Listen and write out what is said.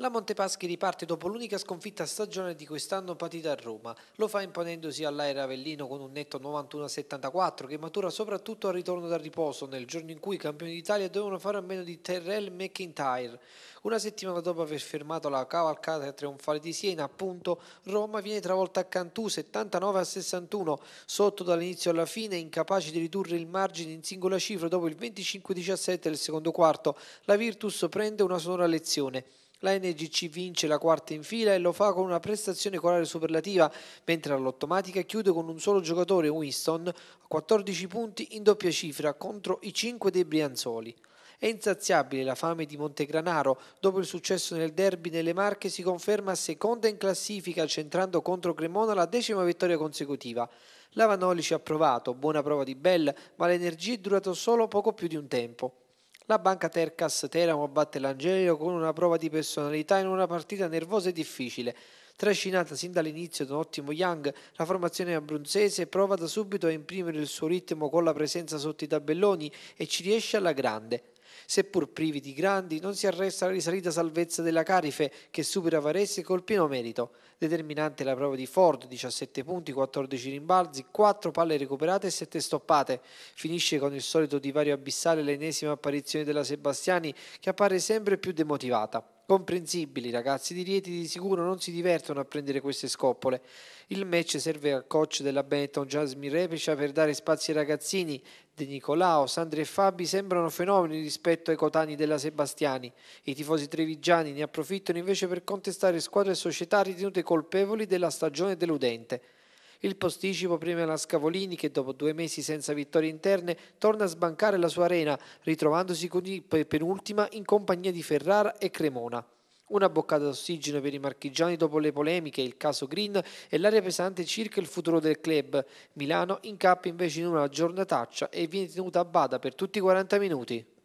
La Montepaschi riparte dopo l'unica sconfitta stagione di quest'anno patita a Roma. Lo fa imponendosi all'Aera Avellino con un netto 91-74 che matura soprattutto al ritorno dal riposo nel giorno in cui i campioni d'Italia dovevano fare a meno di Terrell McIntyre. Una settimana dopo aver fermato la cavalcata trionfale di Siena, appunto, Roma viene travolta a Cantù 79 61, sotto dall'inizio alla fine, incapace di ridurre il margine in singola cifra dopo il 25-17 del secondo quarto. La Virtus prende una sonora lezione. La NGC vince la quarta in fila e lo fa con una prestazione corale superlativa, mentre la chiude con un solo giocatore, Winston, a 14 punti in doppia cifra contro i 5 dei Brianzoli. È insaziabile la fame di Montegranaro, dopo il successo nel derby nelle Marche si conferma seconda in classifica centrando contro Cremona la decima vittoria consecutiva. Lavanoli ci ha provato, buona prova di Bell, ma l'energia è durata solo poco più di un tempo. La banca Tercas Teramo batte l'Angelio con una prova di personalità in una partita nervosa e difficile. Trascinata sin dall'inizio da un ottimo Young, la formazione abruzzese prova da subito a imprimere il suo ritmo con la presenza sotto i tabelloni e ci riesce alla grande. Seppur privi di grandi, non si arresta la risalita salvezza della Carife che supera Varese col pieno merito. Determinante la prova di Ford, 17 punti, 14 rimbalzi, 4 palle recuperate e 7 stoppate. Finisce con il solito divario abissale l'ennesima apparizione della Sebastiani che appare sempre più demotivata. Comprensibili, i ragazzi di Rieti di sicuro non si divertono a prendere queste scoppole. Il match serve al coach della Benetton Jasmine Repecia per dare spazi ai ragazzini. De Nicolao, Sandri e Fabi sembrano fenomeni rispetto ai cotani della Sebastiani. I tifosi trevigiani ne approfittano invece per contestare squadre e società ritenute colpevoli della stagione deludente. Il posticipo prima la Scavolini che dopo due mesi senza vittorie interne torna a sbancare la sua arena, ritrovandosi così penultima in compagnia di Ferrara e Cremona. Una boccata d'ossigeno per i marchigiani dopo le polemiche, il caso Green e l'aria pesante circa il futuro del club. Milano incappa invece in una giornataccia e viene tenuta a bada per tutti i 40 minuti.